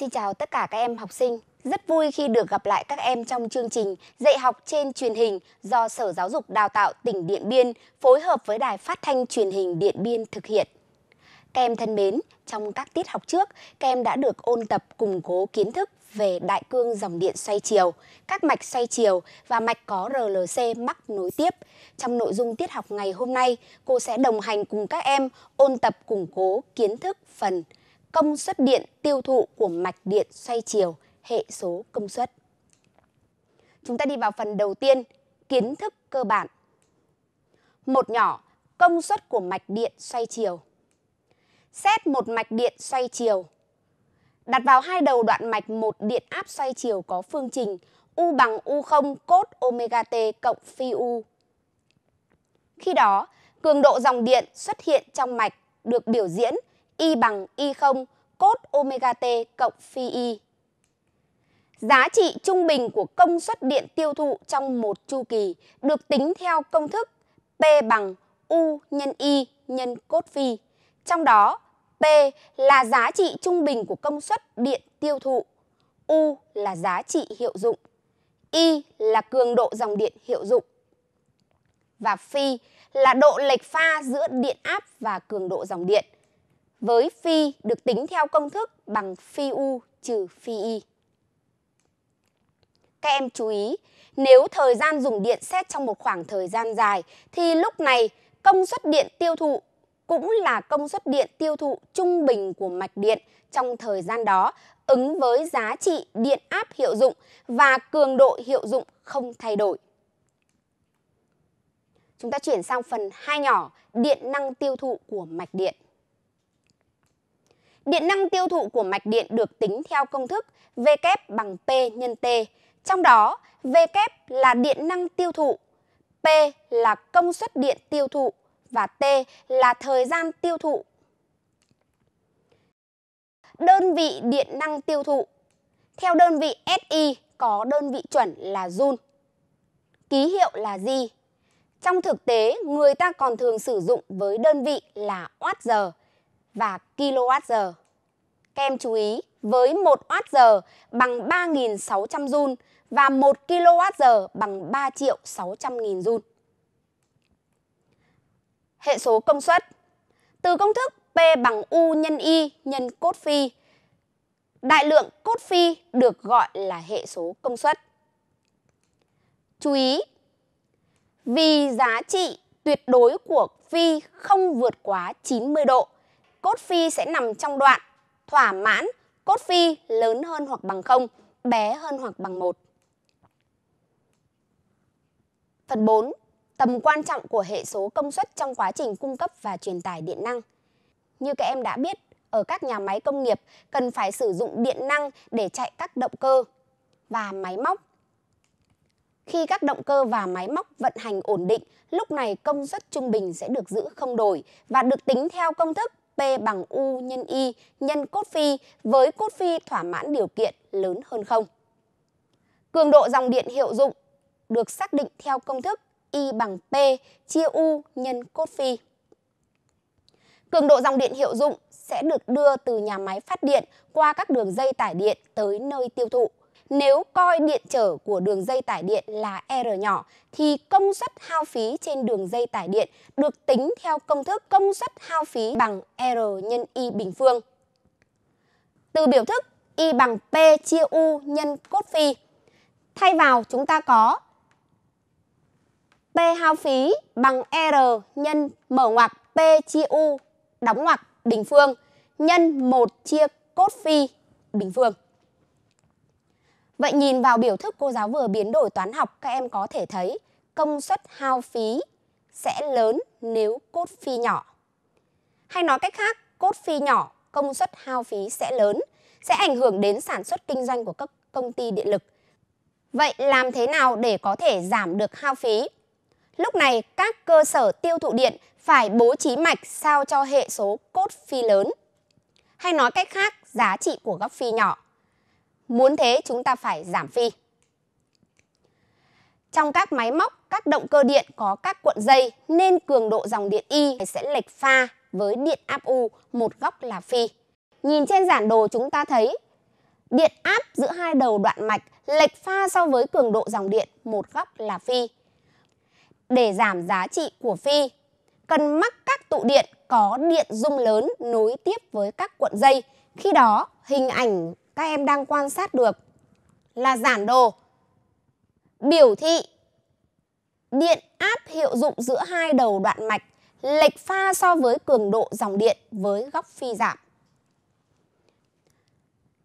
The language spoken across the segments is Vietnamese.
Xin chào tất cả các em học sinh. Rất vui khi được gặp lại các em trong chương trình dạy học trên truyền hình do Sở Giáo dục Đào tạo tỉnh Điện Biên phối hợp với Đài Phát thanh Truyền hình Điện Biên thực hiện. Các em thân mến, trong các tiết học trước, các em đã được ôn tập củng cố kiến thức về đại cương dòng điện xoay chiều, các mạch xoay chiều và mạch có RLC mắc nối tiếp. Trong nội dung tiết học ngày hôm nay, cô sẽ đồng hành cùng các em ôn tập củng cố kiến thức phần công suất điện tiêu thụ của mạch điện xoay chiều, hệ số công suất. Chúng ta đi vào phần đầu tiên, kiến thức cơ bản. Một nhỏ, công suất của mạch điện xoay chiều. Xét một mạch điện xoay chiều. Đặt vào hai đầu đoạn mạch một điện áp xoay chiều có phương trình U bằng U0 cốt omega t cộng phi U. Khi đó, cường độ dòng điện xuất hiện trong mạch được biểu diễn Y bằng Y0 cốt omega T cộng phi Y. Giá trị trung bình của công suất điện tiêu thụ trong một chu kỳ được tính theo công thức P bằng U nhân Y nhân cốt phi. Trong đó, P là giá trị trung bình của công suất điện tiêu thụ, U là giá trị hiệu dụng, Y là cường độ dòng điện hiệu dụng và phi là độ lệch pha giữa điện áp và cường độ dòng điện với phi được tính theo công thức bằng phi u trừ phi y. Các em chú ý, nếu thời gian dùng điện xét trong một khoảng thời gian dài thì lúc này công suất điện tiêu thụ cũng là công suất điện tiêu thụ trung bình của mạch điện trong thời gian đó ứng với giá trị điện áp hiệu dụng và cường độ hiệu dụng không thay đổi. Chúng ta chuyển sang phần hai nhỏ, điện năng tiêu thụ của mạch điện. Điện năng tiêu thụ của mạch điện được tính theo công thức V kép bằng P nhân T. Trong đó, V kép là điện năng tiêu thụ, P là công suất điện tiêu thụ và T là thời gian tiêu thụ. Đơn vị điện năng tiêu thụ Theo đơn vị SI có đơn vị chuẩn là Joule. Ký hiệu là gì? Trong thực tế, người ta còn thường sử dụng với đơn vị là Watt giờ và kWh. Các em chú ý, với 1 Wh bằng 3.600 Jun và 1 kWh bằng 3 triệu 600 nghìn Jun. Hệ số công suất Từ công thức P bằng U nhân Y nhân cốt phi, đại lượng cốt phi được gọi là hệ số công suất. Chú ý, vì giá trị tuyệt đối của phi không vượt quá 90 độ, cốt phi sẽ nằm trong đoạn thỏa mãn cốt phi lớn hơn hoặc bằng 0, bé hơn hoặc bằng 1. Phần 4. Tầm quan trọng của hệ số công suất trong quá trình cung cấp và truyền tải điện năng. Như các em đã biết, ở các nhà máy công nghiệp cần phải sử dụng điện năng để chạy các động cơ và máy móc. Khi các động cơ và máy móc vận hành ổn định, lúc này công suất trung bình sẽ được giữ không đổi và được tính theo công thức P bằng U nhân Y nhân cốt phi với cốt phi thỏa mãn điều kiện lớn hơn không. Cường độ dòng điện hiệu dụng được xác định theo công thức Y bằng P chia U nhân cốt phi. Cường độ dòng điện hiệu dụng sẽ được đưa từ nhà máy phát điện qua các đường dây tải điện tới nơi tiêu thụ. Nếu coi điện trở của đường dây tải điện là R nhỏ thì công suất hao phí trên đường dây tải điện được tính theo công thức công suất hao phí bằng R nhân Y bình phương. Từ biểu thức Y bằng P chia U nhân cốt phi. Thay vào chúng ta có P hao phí bằng R nhân mở ngoặc P chia U đóng ngoặc bình phương nhân 1 chia cốt phi bình phương. Vậy nhìn vào biểu thức cô giáo vừa biến đổi toán học, các em có thể thấy công suất hao phí sẽ lớn nếu cốt phi nhỏ. Hay nói cách khác, cốt phi nhỏ, công suất hao phí sẽ lớn, sẽ ảnh hưởng đến sản xuất kinh doanh của các công ty điện lực. Vậy làm thế nào để có thể giảm được hao phí? Lúc này, các cơ sở tiêu thụ điện phải bố trí mạch sao cho hệ số cốt phi lớn. Hay nói cách khác, giá trị của góc phi nhỏ. Muốn thế chúng ta phải giảm phi. Trong các máy móc, các động cơ điện có các cuộn dây nên cường độ dòng điện Y sẽ lệch pha với điện áp U, một góc là phi. Nhìn trên giản đồ chúng ta thấy điện áp giữa hai đầu đoạn mạch lệch pha so với cường độ dòng điện, một góc là phi. Để giảm giá trị của phi, cần mắc các tụ điện có điện dung lớn nối tiếp với các cuộn dây. Khi đó, hình ảnh các em đang quan sát được là giản đồ biểu thị điện áp hiệu dụng giữa hai đầu đoạn mạch lệch pha so với cường độ dòng điện với góc phi giảm.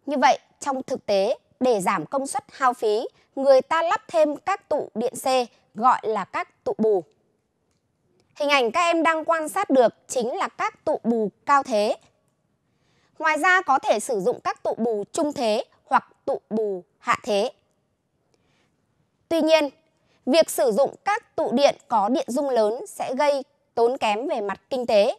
Như vậy, trong thực tế, để giảm công suất hao phí, người ta lắp thêm các tụ điện C gọi là các tụ bù. Hình ảnh các em đang quan sát được chính là các tụ bù cao thế Ngoài ra có thể sử dụng các tụ bù trung thế hoặc tụ bù hạ thế. Tuy nhiên, việc sử dụng các tụ điện có điện dung lớn sẽ gây tốn kém về mặt kinh tế.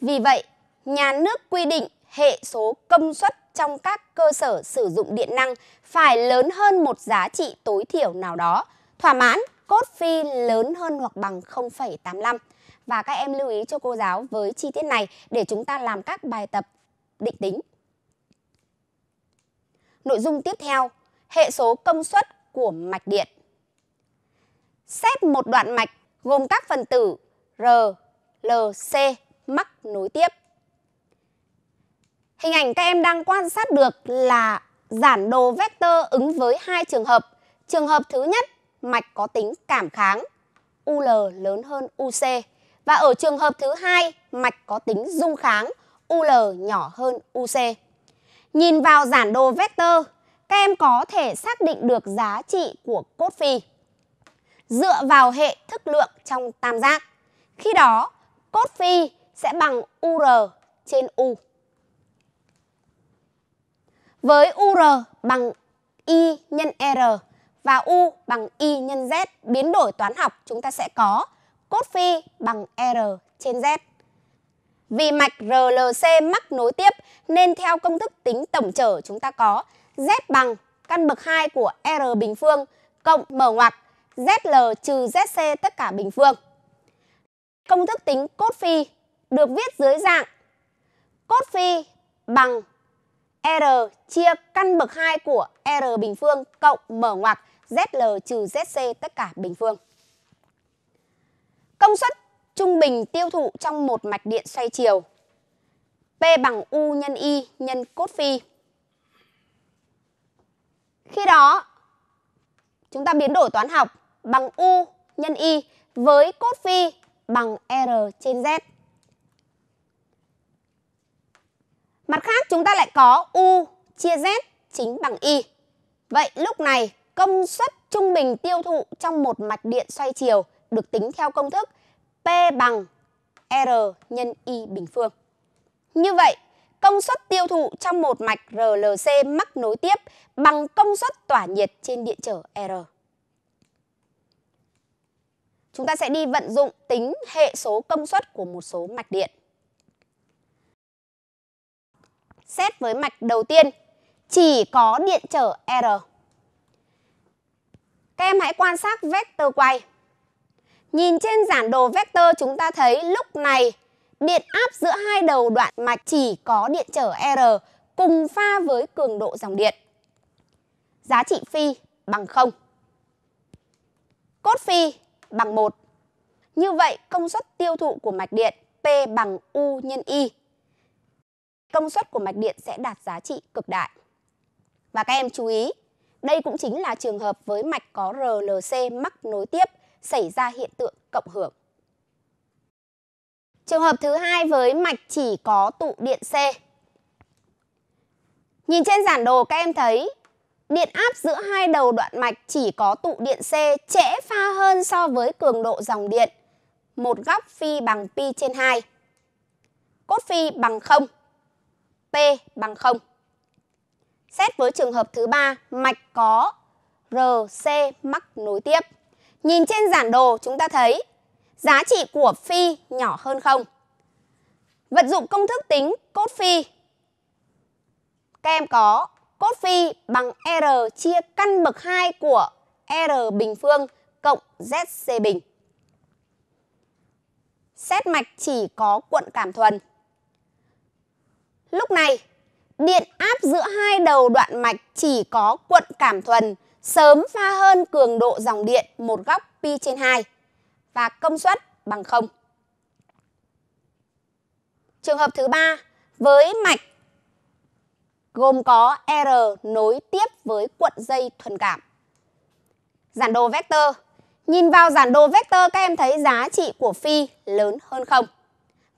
Vì vậy, nhà nước quy định hệ số công suất trong các cơ sở sử dụng điện năng phải lớn hơn một giá trị tối thiểu nào đó, thỏa mãn cốt phi lớn hơn hoặc bằng 0,85. Và các em lưu ý cho cô giáo với chi tiết này để chúng ta làm các bài tập định tính. Nội dung tiếp theo, hệ số công suất của mạch điện. Xét một đoạn mạch gồm các phần tử R, L, C mắc nối tiếp. Hình ảnh các em đang quan sát được là giản đồ vector ứng với hai trường hợp. Trường hợp thứ nhất, mạch có tính cảm kháng, UL lớn hơn UC. Và ở trường hợp thứ hai, mạch có tính dung kháng, UL nhỏ hơn UC. Nhìn vào giản đồ vector, các em có thể xác định được giá trị của cốt phi dựa vào hệ thức lượng trong tam giác. Khi đó, cốt phi sẽ bằng UR trên U. Với UR bằng Y nhân R và U bằng Y nhân Z biến đổi toán học chúng ta sẽ có cốt phi bằng R trên Z. Vì mạch RLC mắc nối tiếp nên theo công thức tính tổng trở chúng ta có Z bằng căn bậc 2 của R bình phương cộng mở ngoặc ZL trừ ZC tất cả bình phương. Công thức tính cốt phi được viết dưới dạng cốt phi bằng R chia căn bậc 2 của R bình phương cộng mở ngoặc ZL trừ ZC tất cả bình phương. Công suất trung bình tiêu thụ trong một mạch điện xoay chiều. P bằng U nhân Y nhân cốt phi. Khi đó, chúng ta biến đổi toán học bằng U nhân Y với cốt phi bằng R trên Z. Mặt khác chúng ta lại có U chia Z chính bằng Y. Vậy lúc này công suất trung bình tiêu thụ trong một mạch điện xoay chiều được tính theo công thức P bằng R nhân Y bình phương. Như vậy, công suất tiêu thụ trong một mạch RLC mắc nối tiếp bằng công suất tỏa nhiệt trên điện trở R. Chúng ta sẽ đi vận dụng tính hệ số công suất của một số mạch điện. Xét với mạch đầu tiên, chỉ có điện trở R. Các em hãy quan sát vector quay Nhìn trên giản đồ vector chúng ta thấy lúc này điện áp giữa hai đầu đoạn mạch chỉ có điện trở R cùng pha với cường độ dòng điện. Giá trị phi bằng 0. Cốt phi bằng 1. Như vậy công suất tiêu thụ của mạch điện P bằng U nhân Y. Công suất của mạch điện sẽ đạt giá trị cực đại. Và các em chú ý, đây cũng chính là trường hợp với mạch có RLC mắc nối tiếp xảy ra hiện tượng cộng hưởng. Trường hợp thứ hai với mạch chỉ có tụ điện C. Nhìn trên giản đồ các em thấy điện áp giữa hai đầu đoạn mạch chỉ có tụ điện C trễ pha hơn so với cường độ dòng điện. Một góc phi bằng pi trên 2. Cốt phi bằng 0. P bằng 0. Xét với trường hợp thứ ba, mạch có RC mắc nối tiếp. Nhìn trên giản đồ chúng ta thấy giá trị của phi nhỏ hơn không? Vật dụng công thức tính cốt phi. Các em có cốt phi bằng R chia căn bậc 2 của R bình phương cộng ZC bình. Xét mạch chỉ có cuộn cảm thuần. Lúc này, điện áp giữa hai đầu đoạn mạch chỉ có cuộn cảm thuần sớm pha hơn cường độ dòng điện một góc pi trên 2 và công suất bằng 0. Trường hợp thứ ba với mạch gồm có R nối tiếp với cuộn dây thuần cảm. Giản đồ vector. Nhìn vào giản đồ vector các em thấy giá trị của phi lớn hơn 0.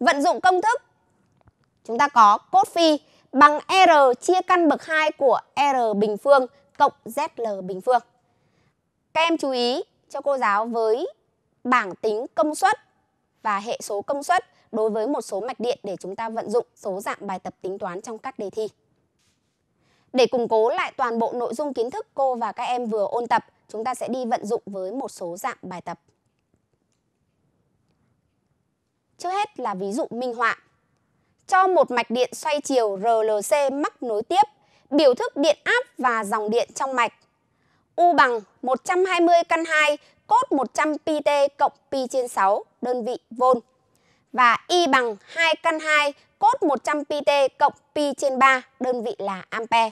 Vận dụng công thức chúng ta có cos phi bằng R chia căn bậc 2 của R bình phương cộng ZL bình phương. Các em chú ý cho cô giáo với bảng tính công suất và hệ số công suất đối với một số mạch điện để chúng ta vận dụng số dạng bài tập tính toán trong các đề thi. Để củng cố lại toàn bộ nội dung kiến thức cô và các em vừa ôn tập, chúng ta sẽ đi vận dụng với một số dạng bài tập. Trước hết là ví dụ minh họa. Cho một mạch điện xoay chiều RLC mắc nối tiếp biểu thức điện áp và dòng điện trong mạch. U bằng 120 căn 2 cốt 100 pt cộng pi trên 6 đơn vị vôn và Y bằng 2 căn 2 cốt 100 pt cộng pi trên 3 đơn vị là ampe.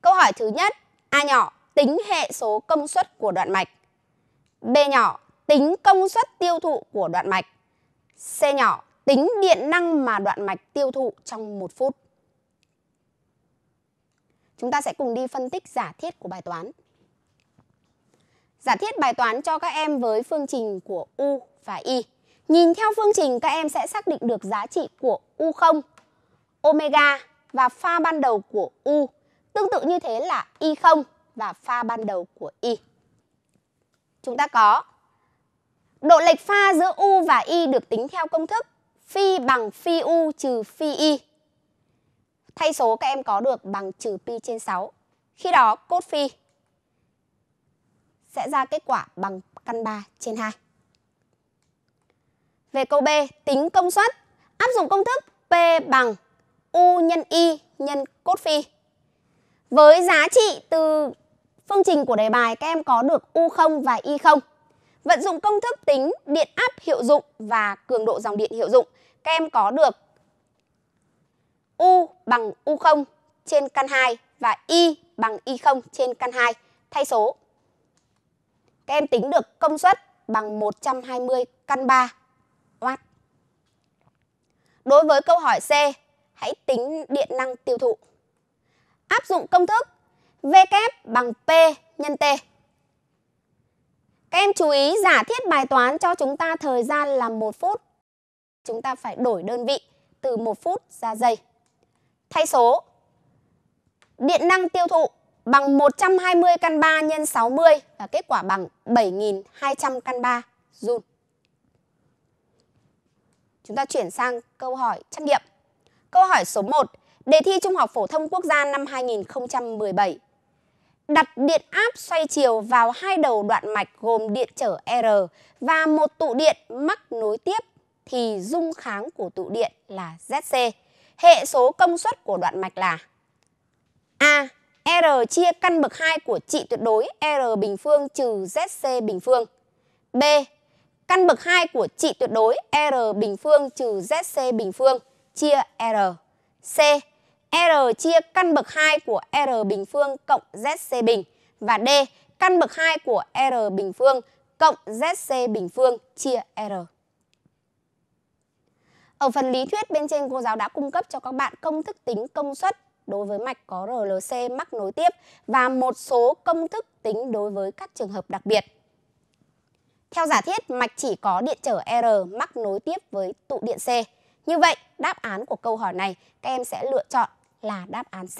Câu hỏi thứ nhất, A nhỏ tính hệ số công suất của đoạn mạch. B nhỏ tính công suất tiêu thụ của đoạn mạch. C nhỏ tính điện năng mà đoạn mạch tiêu thụ trong 1 phút. Chúng ta sẽ cùng đi phân tích giả thiết của bài toán. Giả thiết bài toán cho các em với phương trình của U và Y. Nhìn theo phương trình các em sẽ xác định được giá trị của U0, omega và pha ban đầu của U. Tương tự như thế là Y0 và pha ban đầu của Y. Chúng ta có độ lệch pha giữa U và Y được tính theo công thức phi bằng phi U trừ phi Y Thay số các em có được bằng trừ pi trên 6. Khi đó cốt phi sẽ ra kết quả bằng căn 3 trên 2. Về câu B, tính công suất. Áp dụng công thức P bằng U nhân Y nhân cốt phi. Với giá trị từ phương trình của đề bài, các em có được U0 và Y0. Vận dụng công thức tính điện áp hiệu dụng và cường độ dòng điện hiệu dụng, các em có được U bằng U0 trên căn 2 và Y bằng Y0 trên căn 2 thay số. Các em tính được công suất bằng 120 căn 3 Watt. Đối với câu hỏi C, hãy tính điện năng tiêu thụ. Áp dụng công thức V kép bằng P nhân T. Các em chú ý giả thiết bài toán cho chúng ta thời gian là 1 phút. Chúng ta phải đổi đơn vị từ 1 phút ra giây. Thay số Điện năng tiêu thụ bằng 120 căn 3 nhân 60 và kết quả bằng 7.200 căn 3 joule. Chúng ta chuyển sang câu hỏi trắc nghiệm. Câu hỏi số 1, đề thi Trung học phổ thông quốc gia năm 2017. Đặt điện áp xoay chiều vào hai đầu đoạn mạch gồm điện trở R và một tụ điện mắc nối tiếp thì dung kháng của tụ điện là ZC hệ số công suất của đoạn mạch là A. R chia căn bậc 2 của trị tuyệt đối R bình phương trừ ZC bình phương. B. Căn bậc 2 của trị tuyệt đối R bình phương trừ ZC bình phương chia R. C. R chia căn bậc 2 của R bình phương cộng ZC bình. Và D. Căn bậc 2 của R bình phương cộng ZC bình phương chia R. Ở phần lý thuyết bên trên cô giáo đã cung cấp cho các bạn công thức tính công suất đối với mạch có RLC mắc nối tiếp và một số công thức tính đối với các trường hợp đặc biệt. Theo giả thiết, mạch chỉ có điện trở R mắc nối tiếp với tụ điện C. Như vậy, đáp án của câu hỏi này các em sẽ lựa chọn là đáp án C.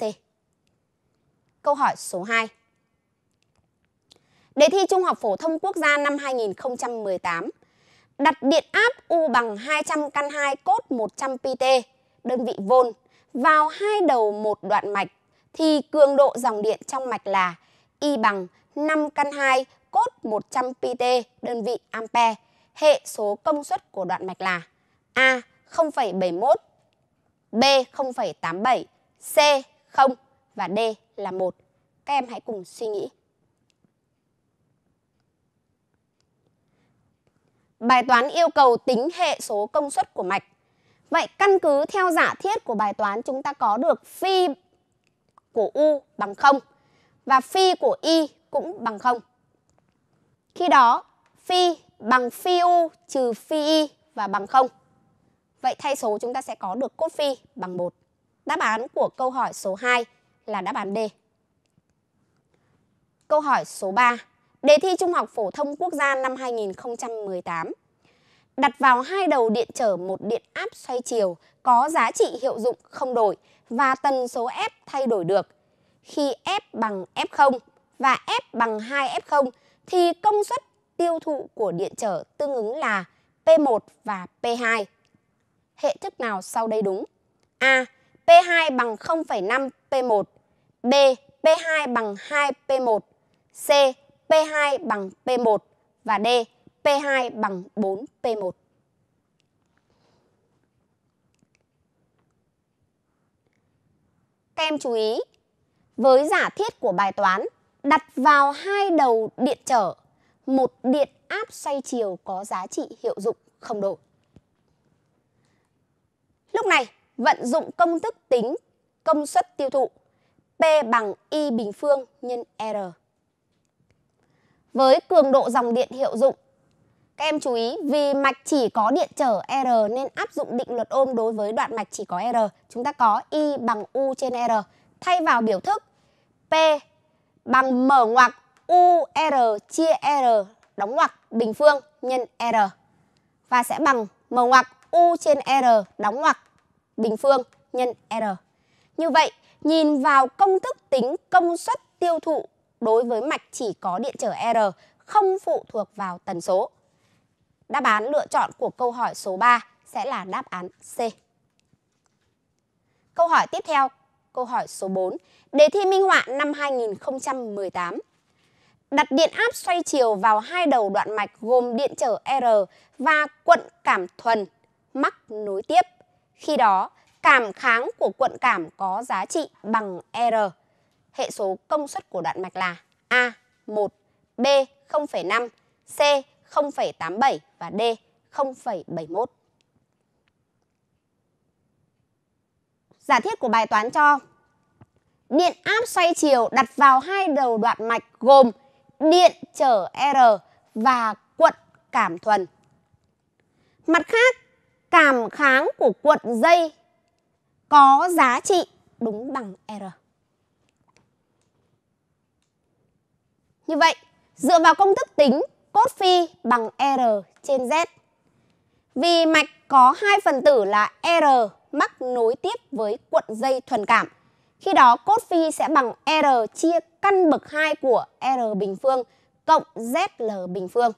Câu hỏi số 2. Đề thi Trung học phổ thông quốc gia năm 2018 đặt điện áp U bằng 200 căn 2 cốt 100 pt, đơn vị vôn, vào hai đầu một đoạn mạch thì cường độ dòng điện trong mạch là Y bằng 5 căn 2 cốt 100 pt, đơn vị ampe, hệ số công suất của đoạn mạch là A 0,71, B 0,87, C 0 và D là 1. Các em hãy cùng suy nghĩ. Bài toán yêu cầu tính hệ số công suất của mạch. Vậy căn cứ theo giả thiết của bài toán chúng ta có được phi của U bằng 0 và phi của Y cũng bằng 0. Khi đó, phi bằng phi U trừ phi Y và bằng 0. Vậy thay số chúng ta sẽ có được cốt phi bằng 1. Đáp án của câu hỏi số 2 là đáp án D. Câu hỏi số 3 đề thi Trung học phổ thông quốc gia năm 2018 đặt vào hai đầu điện trở một điện áp xoay chiều có giá trị hiệu dụng không đổi và tần số F thay đổi được. Khi F bằng F0 và F bằng 2F0 thì công suất tiêu thụ của điện trở tương ứng là P1 và P2. Hệ thức nào sau đây đúng? A. P2 bằng 0,5 P1 B. P2 bằng 2 P1 C. P2 bằng P1 và D P2 bằng 4P1. Các em chú ý, với giả thiết của bài toán đặt vào hai đầu điện trở, một điện áp xoay chiều có giá trị hiệu dụng không đổi. Lúc này, vận dụng công thức tính công suất tiêu thụ P bằng i bình phương nhân R với cường độ dòng điện hiệu dụng. Các em chú ý, vì mạch chỉ có điện trở R nên áp dụng định luật ôm đối với đoạn mạch chỉ có R. Chúng ta có I bằng U trên R. Thay vào biểu thức P bằng mở ngoặc U R chia R đóng ngoặc bình phương nhân R. Và sẽ bằng mở ngoặc U trên R đóng ngoặc bình phương nhân R. Như vậy, nhìn vào công thức tính công suất tiêu thụ đối với mạch chỉ có điện trở R, không phụ thuộc vào tần số. Đáp án lựa chọn của câu hỏi số 3 sẽ là đáp án C. Câu hỏi tiếp theo, câu hỏi số 4, đề thi minh họa năm 2018. Đặt điện áp xoay chiều vào hai đầu đoạn mạch gồm điện trở R và quận cảm thuần mắc nối tiếp. Khi đó, cảm kháng của quận cảm có giá trị bằng R hệ số công suất của đoạn mạch là A 1, B 0,5, C 0,87 và D 0,71. Giả thiết của bài toán cho điện áp xoay chiều đặt vào hai đầu đoạn mạch gồm điện trở R và cuộn cảm thuần. Mặt khác, cảm kháng của cuộn dây có giá trị đúng bằng R. Như vậy, dựa vào công thức tính cốt phi bằng R trên Z. Vì mạch có hai phần tử là R mắc nối tiếp với cuộn dây thuần cảm. Khi đó cốt phi sẽ bằng R chia căn bậc 2 của R bình phương cộng ZL bình phương.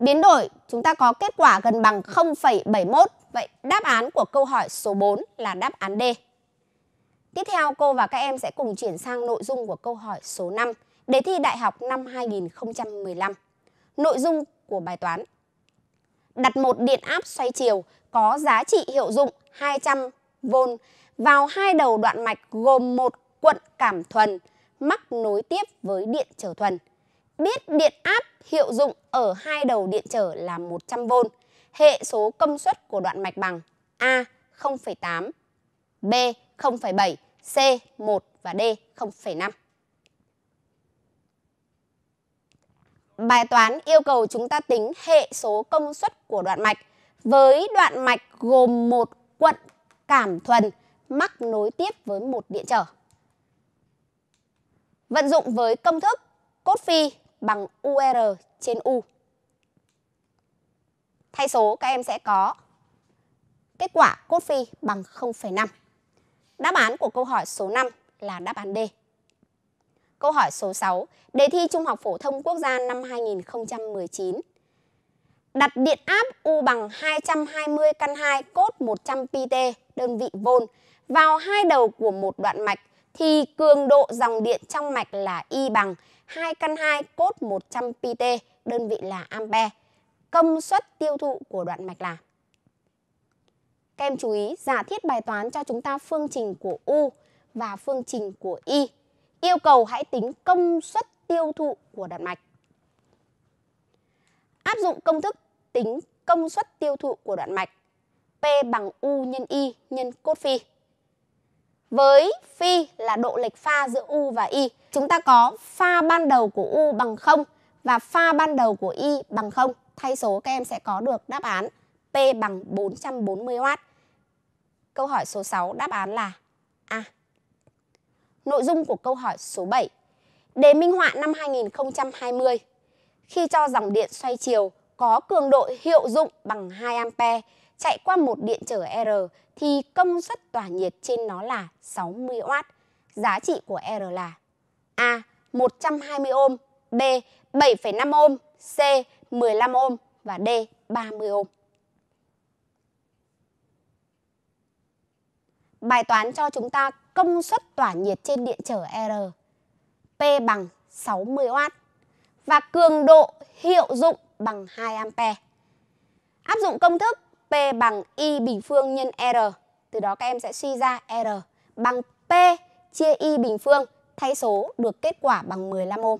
Biến đổi chúng ta có kết quả gần bằng 0,71. Vậy đáp án của câu hỏi số 4 là đáp án D. Tiếp theo cô và các em sẽ cùng chuyển sang nội dung của câu hỏi số 5 đề thi đại học năm 2015. Nội dung của bài toán Đặt một điện áp xoay chiều có giá trị hiệu dụng 200V vào hai đầu đoạn mạch gồm một cuộn cảm thuần mắc nối tiếp với điện trở thuần. Biết điện áp hiệu dụng ở hai đầu điện trở là 100V, hệ số công suất của đoạn mạch bằng A 0,8, B 0,7, C 1 và D 0,5. Bài toán yêu cầu chúng ta tính hệ số công suất của đoạn mạch với đoạn mạch gồm một quận cảm thuần mắc nối tiếp với một điện trở. Vận dụng với công thức cốt phi bằng UR trên U. Thay số các em sẽ có kết quả cốt phi bằng 0,5. Đáp án của câu hỏi số 5 là đáp án D câu hỏi số 6, đề thi Trung học phổ thông quốc gia năm 2019. Đặt điện áp U bằng 220 căn 2 cốt 100 pt, đơn vị vôn, vào hai đầu của một đoạn mạch thì cường độ dòng điện trong mạch là Y bằng 2 căn 2 cốt 100 pt, đơn vị là ampe. Công suất tiêu thụ của đoạn mạch là Các em chú ý, giả thiết bài toán cho chúng ta phương trình của U và phương trình của Y. Yêu cầu hãy tính công suất tiêu thụ của đàn mạch. Áp dụng công thức tính công suất tiêu thụ của đoạn mạch P bằng U nhân Y nhân cốt phi. Với phi là độ lệch pha giữa U và Y, chúng ta có pha ban đầu của U bằng 0 và pha ban đầu của Y bằng 0. Thay số các em sẽ có được đáp án P bằng 440W. Câu hỏi số 6 đáp án là A. À nội dung của câu hỏi số 7. Đề minh họa năm 2020, khi cho dòng điện xoay chiều có cường độ hiệu dụng bằng 2A chạy qua một điện trở R thì công suất tỏa nhiệt trên nó là 60W. Giá trị của R là A. 120 ohm, B. 7,5 ohm, C. 15 ohm và D. 30 ohm. Bài toán cho chúng ta công suất tỏa nhiệt trên điện trở R P bằng 60W và cường độ hiệu dụng bằng 2A. Áp dụng công thức P bằng Y bình phương nhân R. Từ đó các em sẽ suy ra R bằng P chia Y bình phương thay số được kết quả bằng 15 ôm.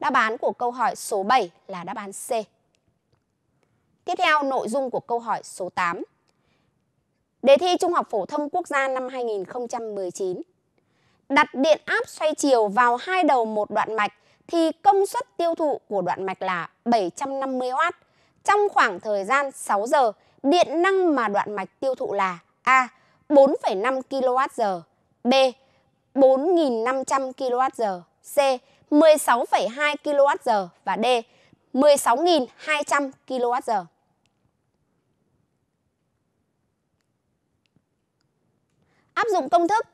Đáp án của câu hỏi số 7 là đáp án C. Tiếp theo nội dung của câu hỏi số 8 đề thi Trung học phổ thông quốc gia năm 2019. Đặt điện áp xoay chiều vào hai đầu một đoạn mạch thì công suất tiêu thụ của đoạn mạch là 750W. Trong khoảng thời gian 6 giờ, điện năng mà đoạn mạch tiêu thụ là A. 4,5 kWh B. 4.500 kWh C. 16,2 kWh và D. 16.200 kWh áp dụng công thức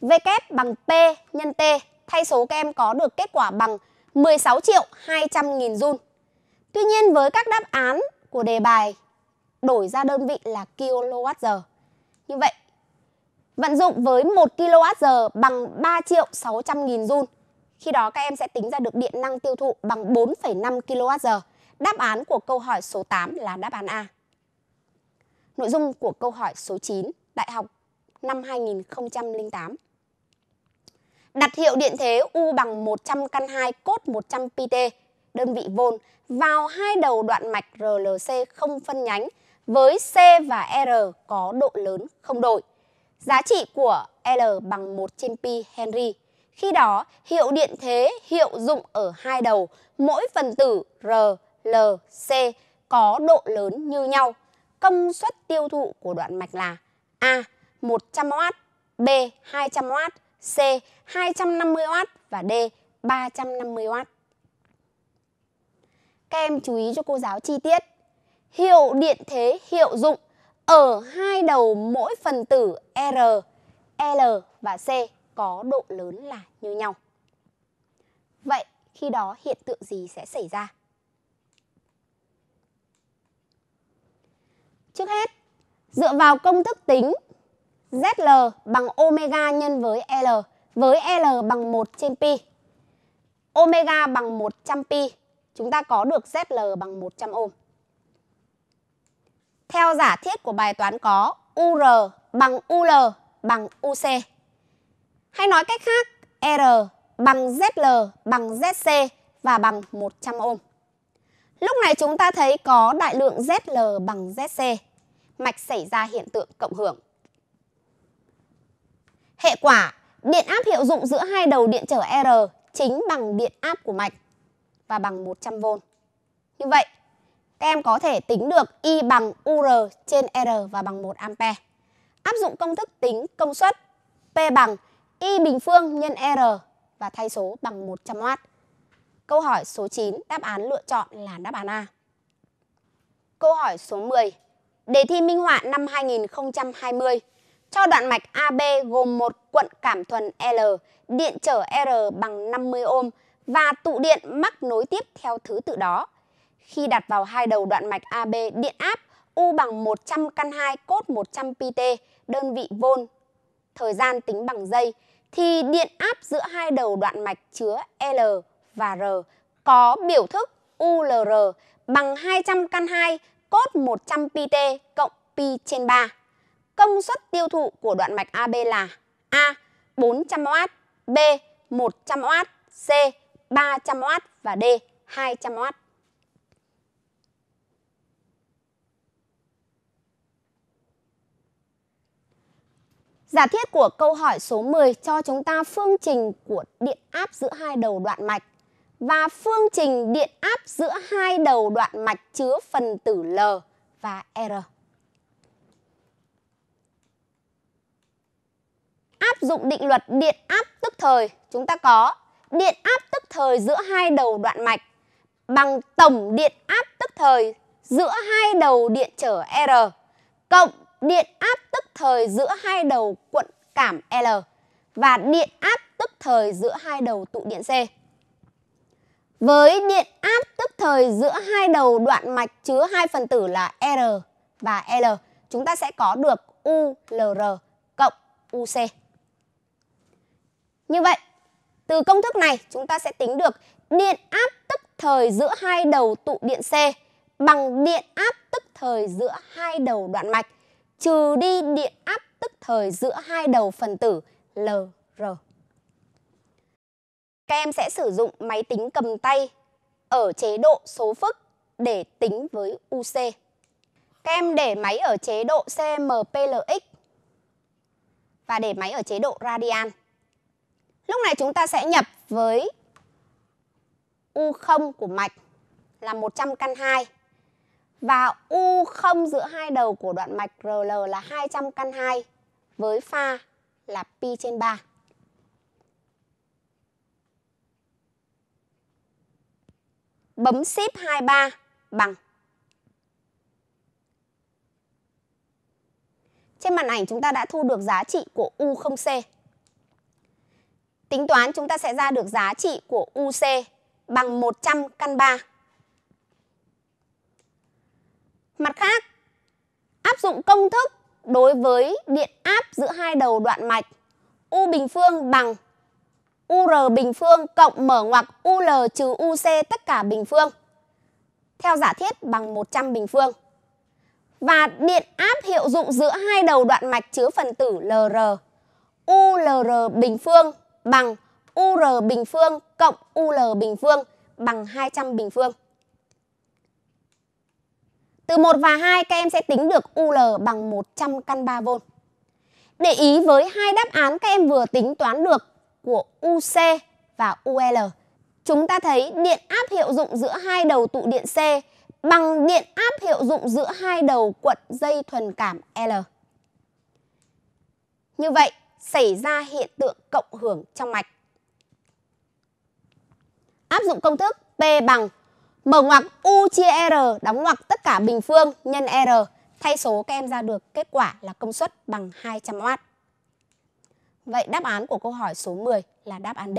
V kép bằng P nhân T thay số các em có được kết quả bằng 16 triệu 200 nghìn joule. Tuy nhiên với các đáp án của đề bài đổi ra đơn vị là kWh. Như vậy, vận dụng với 1 kWh bằng 3 triệu 600 nghìn joule. Khi đó các em sẽ tính ra được điện năng tiêu thụ bằng 4,5 kWh. Đáp án của câu hỏi số 8 là đáp án A. Nội dung của câu hỏi số 9, Đại học năm 2008. Đặt hiệu điện thế U bằng 100 căn 2 cốt 100 pt, đơn vị vôn, vào hai đầu đoạn mạch RLC không phân nhánh với C và R có độ lớn không đổi. Giá trị của L bằng 1 trên pi Henry. Khi đó, hiệu điện thế hiệu dụng ở hai đầu, mỗi phần tử R, L, C có độ lớn như nhau. Công suất tiêu thụ của đoạn mạch là A. 100W, B 200W, C 250W và D 350W. Các em chú ý cho cô giáo chi tiết. Hiệu điện thế hiệu dụng ở hai đầu mỗi phần tử R, L và C có độ lớn là như nhau. Vậy khi đó hiện tượng gì sẽ xảy ra? Trước hết, dựa vào công thức tính ZL bằng omega nhân với L với L bằng 1 trên pi. Omega bằng 100 pi, chúng ta có được ZL bằng 100 ohm. Theo giả thiết của bài toán có UR bằng UL bằng UC. Hay nói cách khác, R bằng ZL bằng ZC và bằng 100 ohm. Lúc này chúng ta thấy có đại lượng ZL bằng ZC, mạch xảy ra hiện tượng cộng hưởng. Hệ quả, điện áp hiệu dụng giữa hai đầu điện trở R chính bằng điện áp của mạch và bằng 100V. Như vậy, các em có thể tính được I bằng UR trên R và bằng 1A. Áp dụng công thức tính công suất P bằng I bình phương nhân R và thay số bằng 100W. Câu hỏi số 9, đáp án lựa chọn là đáp án A. Câu hỏi số 10, đề thi minh họa năm 2020 cho đoạn mạch AB gồm một cuộn cảm thuần L, điện trở R bằng 50 ohm và tụ điện mắc nối tiếp theo thứ tự đó. Khi đặt vào hai đầu đoạn mạch AB điện áp U bằng 100 căn 2 cốt 100 pt, đơn vị vôn, thời gian tính bằng giây, thì điện áp giữa hai đầu đoạn mạch chứa L và R có biểu thức ULR bằng 200 căn 2 cốt 100 pt cộng pi trên 3 công suất tiêu thụ của đoạn mạch AB là A 400W, B 100W, C 300W và D 200W. Giả thiết của câu hỏi số 10 cho chúng ta phương trình của điện áp giữa hai đầu đoạn mạch và phương trình điện áp giữa hai đầu đoạn mạch chứa phần tử L và R. áp dụng định luật điện áp tức thời chúng ta có điện áp tức thời giữa hai đầu đoạn mạch bằng tổng điện áp tức thời giữa hai đầu điện trở R cộng điện áp tức thời giữa hai đầu cuộn cảm L và điện áp tức thời giữa hai đầu tụ điện C. Với điện áp tức thời giữa hai đầu đoạn mạch chứa hai phần tử là R và L, chúng ta sẽ có được ULR cộng UC. Như vậy, từ công thức này chúng ta sẽ tính được điện áp tức thời giữa hai đầu tụ điện C bằng điện áp tức thời giữa hai đầu đoạn mạch trừ đi điện áp tức thời giữa hai đầu phần tử LR. Các em sẽ sử dụng máy tính cầm tay ở chế độ số phức để tính với UC. Các em để máy ở chế độ CMPLX và để máy ở chế độ radian. Lúc này chúng ta sẽ nhập với U0 của mạch là 100 căn 2 và U0 giữa hai đầu của đoạn mạch RL là 200 căn 2 với pha là pi trên 3. Bấm ship 23 bằng Trên màn ảnh chúng ta đã thu được giá trị của U0C. Tính toán chúng ta sẽ ra được giá trị của UC bằng 100 căn 3. Mặt khác, áp dụng công thức đối với điện áp giữa hai đầu đoạn mạch U bình phương bằng UR bình phương cộng mở ngoặc UL trừ UC tất cả bình phương theo giả thiết bằng 100 bình phương. Và điện áp hiệu dụng giữa hai đầu đoạn mạch chứa phần tử LR ULR bình phương bằng UR bình phương cộng UL bình phương bằng 200 bình phương. Từ 1 và 2 các em sẽ tính được UL bằng 100 căn 3V. Để ý với hai đáp án các em vừa tính toán được của UC và UL. Chúng ta thấy điện áp hiệu dụng giữa hai đầu tụ điện C bằng điện áp hiệu dụng giữa hai đầu cuộn dây thuần cảm L. Như vậy, xảy ra hiện tượng cộng hưởng trong mạch. Áp dụng công thức P bằng mở ngoặc U chia R đóng ngoặc tất cả bình phương nhân R thay số các em ra được kết quả là công suất bằng 200W. Vậy đáp án của câu hỏi số 10 là đáp án D.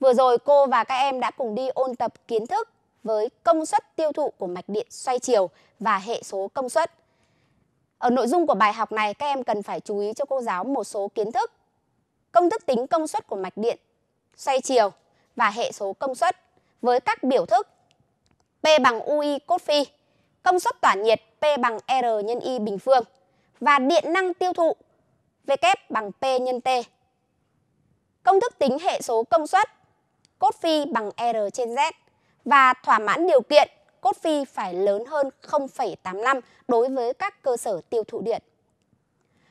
Vừa rồi cô và các em đã cùng đi ôn tập kiến thức với công suất tiêu thụ của mạch điện xoay chiều và hệ số công suất. Ở nội dung của bài học này, các em cần phải chú ý cho cô giáo một số kiến thức. Công thức tính công suất của mạch điện, xoay chiều và hệ số công suất với các biểu thức P bằng UI cốt phi, công suất tỏa nhiệt P bằng R nhân Y bình phương và điện năng tiêu thụ W bằng P nhân T. Công thức tính hệ số công suất, cốt phi bằng R trên Z và thỏa mãn điều kiện cốt phi phải lớn hơn 0,85 đối với các cơ sở tiêu thụ điện.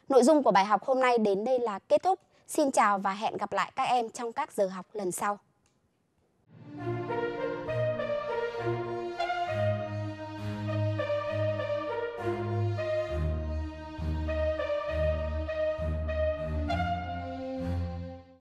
Nội dung của bài học hôm nay đến đây là kết thúc. Xin chào và hẹn gặp lại các em trong các giờ học lần sau.